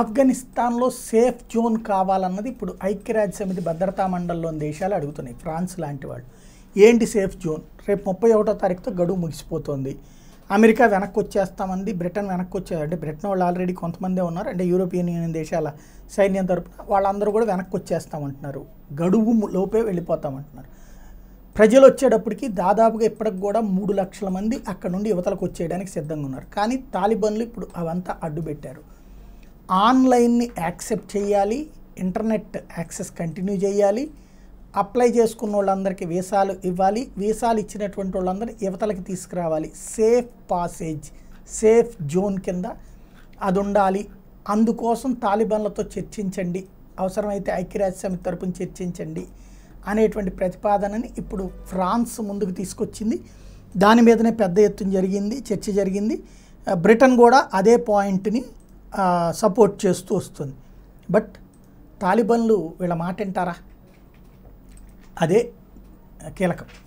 ఆఫ్ఘనిస్తాన్లో safe zone కావాలన్నది ఇప్పుడు ఐక్యరాజ్య సమితి భద్రతా మండలిలోని దేశాలు అడుగుతున్నాయి ఫ్రాన్స్ లాంటి వాళ్ళు ఏంటి సేఫ్ జోన్ రేపు ముప్పై ఒకటో తారీఖుతో గడువు ముగిసిపోతుంది అమెరికా వెనక్కి వచ్చేస్తామంది బ్రిటన్ వెనక్కి వచ్చే అంటే బ్రిటన్ వాళ్ళు ఆల్రెడీ కొంతమందే ఉన్నారు అంటే యూరోపియన్ యూనియన్ దేశాల సైన్యం తరపున వాళ్ళందరూ కూడా వెనక్కి వచ్చేస్తామంటున్నారు గడువు లోపే వెళ్ళిపోతామంటున్నారు ప్రజలు వచ్చేటప్పటికి దాదాపుగా ఇప్పటికి కూడా మూడు లక్షల మంది అక్కడ నుండి యువతలకు వచ్చేయడానికి సిద్ధంగా ఉన్నారు కానీ తాలిబన్లు ఇప్పుడు అవంతా అడ్డుపెట్టారు ఆన్లైన్ని యాక్సెప్ట్ చేయాలి ఇంటర్నెట్ యాక్సెస్ కంటిన్యూ చేయాలి అప్లై చేసుకున్న వాళ్ళందరికీ వీసాలు ఇవ్వాలి వీసాలు ఇచ్చినటువంటి వాళ్ళందరూ యువతలకి తీసుకురావాలి సేఫ్ పాసేజ్ సేఫ్ జోన్ కింద అది ఉండాలి అందుకోసం తాలిబాన్లతో చర్చించండి అవసరమైతే ఐక్యరాజ్య సమితి తరపున చర్చించండి అనేటువంటి ప్రతిపాదనని ఇప్పుడు ఫ్రాన్స్ ముందుకు తీసుకొచ్చింది దాని మీదనే పెద్ద ఎత్తున జరిగింది చర్చ జరిగింది బ్రిటన్ కూడా అదే పాయింట్ని సపోర్ట్ చేస్తూ వస్తుంది బట్ తాలిబన్లు వీళ్ళ మాట వింటారా అదే కీలకం